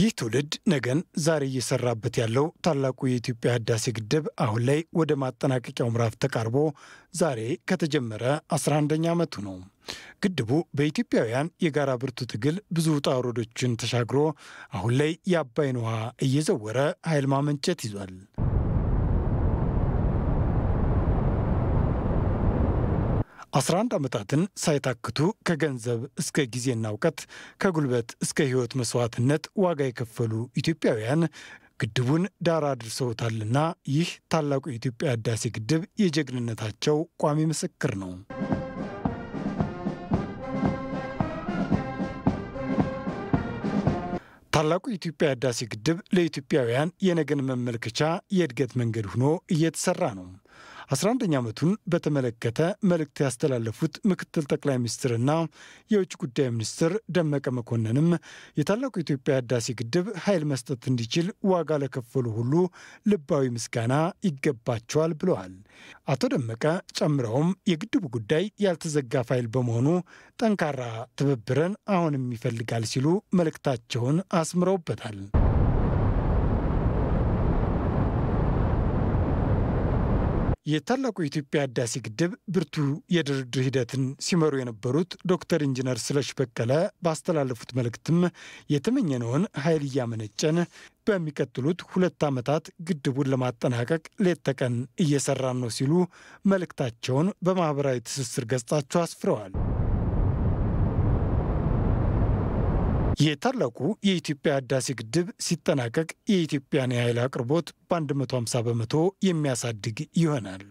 ይህ ትውልድ ነገን ዛሬ እየሰራበት ያለው ታላቁ የኢትዮጵያ ህዳሴ ግድብ አሁን ላይ ወደ ማጠናቀቂያው ምዕራፍ ተቃርቦ ዛሬ ከተጀመረ 11ኛ ዓመቱ ነው። ግድቡ በኢትዮጵያውያን የጋራ ብርቱ ትግል ብዙ ውጣ ውረዶችን ተሻግሮ አሁን ላይ የአባይን ውሃ እየዘወረ ኃይል ማመንጨት ይዟል። 11 ዓመታትን ሳይታክቱ ከገንዘብ እስከ ጊዜና እውቀት ከጉልበት እስከ ሕይወት መስዋዕትነት ዋጋ የከፈሉ ኢትዮጵያውያን ግድቡን ዳር አድርሰውታልና ይህ ታላቁ የኢትዮጵያ ሕዳሴ ግድብ የጀግንነታቸው ቋሚ ምስክር ነው። ታላቁ የኢትዮጵያ ሕዳሴ ግድብ ለኢትዮጵያውያን የነገን መመልከቻ የእድገት መንገድ ሆኖ እየተሰራ ነው። 11ኛ ዓመቱን በተመለከተ መልእክት ያስተላለፉት ምክትል ጠቅላይ ሚኒስትርና የውጭ ጉዳይ ሚኒስትር ደመቀ መኮንንም የታላቁ ኢትዮጵያ ህዳሴ ግድብ ኃይል መስጠት እንዲችል ዋጋ ለከፈሉ ሁሉ ልባዊ ምስጋና ይገባቸዋል ብለዋል። አቶ ደመቀ ጨምረውም የግድቡ ጉዳይ ያልተዘጋ ፋይል በመሆኑ ጠንካራ ትብብርን አሁንም ይፈልጋል ሲሉ መልእክታቸውን አስምረውበታል። የታላቁ የኢትዮጵያ ህዳሴ ግድብ ብርቱ የድርድር ሂደትን ሲመሩ የነበሩት ዶክተር ኢንጂነር ስለሽ በቀለ ባስተላለፉት መልእክትም የተመኘነውን ኃይል እያመነጨን በሚቀጥሉት ሁለት ዓመታት ግድቡን ለማጠናቀቅ ሌት ተቀን እየሰራን ነው ሲሉ መልእክታቸውን በማኅበራዊ ትስስር ገጻቸው አስፍረዋል። የታላቁ የኢትዮጵያ ህዳሴ ግድብ ሲጠናቀቅ የኢትዮጵያን የኃይል አቅርቦት በ150 በመቶ የሚያሳድግ ይሆናል።